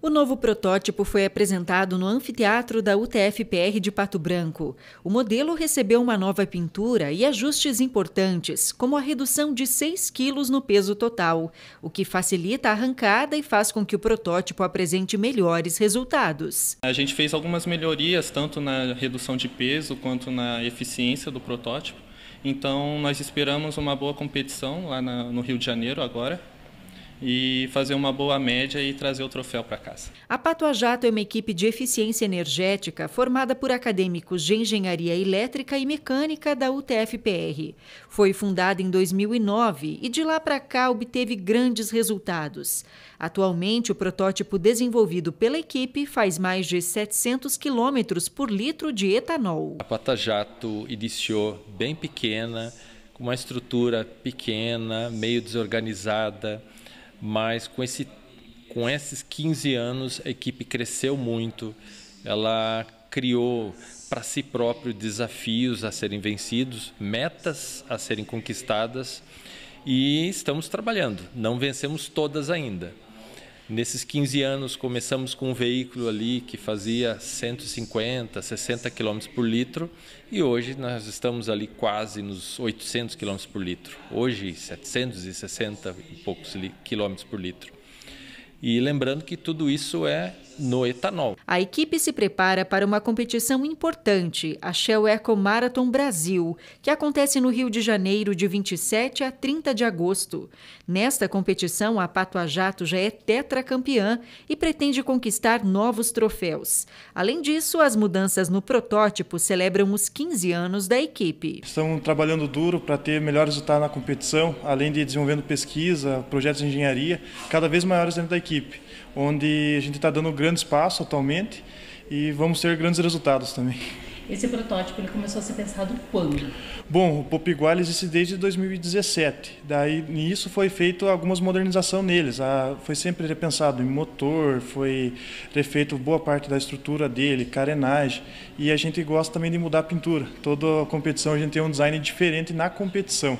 O novo protótipo foi apresentado no anfiteatro da UTFPR de Pato Branco. O modelo recebeu uma nova pintura e ajustes importantes, como a redução de 6 quilos no peso total, o que facilita a arrancada e faz com que o protótipo apresente melhores resultados. A gente fez algumas melhorias, tanto na redução de peso quanto na eficiência do protótipo. Então, nós esperamos uma boa competição lá no Rio de Janeiro agora, e fazer uma boa média e trazer o troféu para casa. A Pato Jato é uma equipe de eficiência energética formada por acadêmicos de engenharia elétrica e mecânica da UTFPR. Foi fundada em 2009 e de lá para cá obteve grandes resultados. Atualmente, o protótipo desenvolvido pela equipe faz mais de 700 quilômetros por litro de etanol. A Pata Jato iniciou bem pequena, com uma estrutura pequena, meio desorganizada mas com, esse, com esses 15 anos a equipe cresceu muito, ela criou para si próprio desafios a serem vencidos, metas a serem conquistadas e estamos trabalhando. Não vencemos todas ainda, Nesses 15 anos, começamos com um veículo ali que fazia 150, 60 km por litro e hoje nós estamos ali quase nos 800 km por litro. Hoje, 760 e poucos km por litro. E lembrando que tudo isso é no etanol. A equipe se prepara para uma competição importante, a Shell Eco Marathon Brasil, que acontece no Rio de Janeiro de 27 a 30 de agosto. Nesta competição, a Pato a Jato já é tetracampeã e pretende conquistar novos troféus. Além disso, as mudanças no protótipo celebram os 15 anos da equipe. Estão trabalhando duro para ter melhor resultado na competição, além de desenvolvendo pesquisa, projetos de engenharia, cada vez maiores dentro da equipe, onde a gente está dando grande grande espaço atualmente e vamos ter grandes resultados também. Esse protótipo ele começou a ser pensado quando? Bom, o Popiguá existe desde 2017. Daí nisso foi feito algumas modernizações neles. Ah, foi sempre repensado em motor, foi refeito boa parte da estrutura dele, carenagem. E a gente gosta também de mudar a pintura. Toda competição a gente tem um design diferente na competição.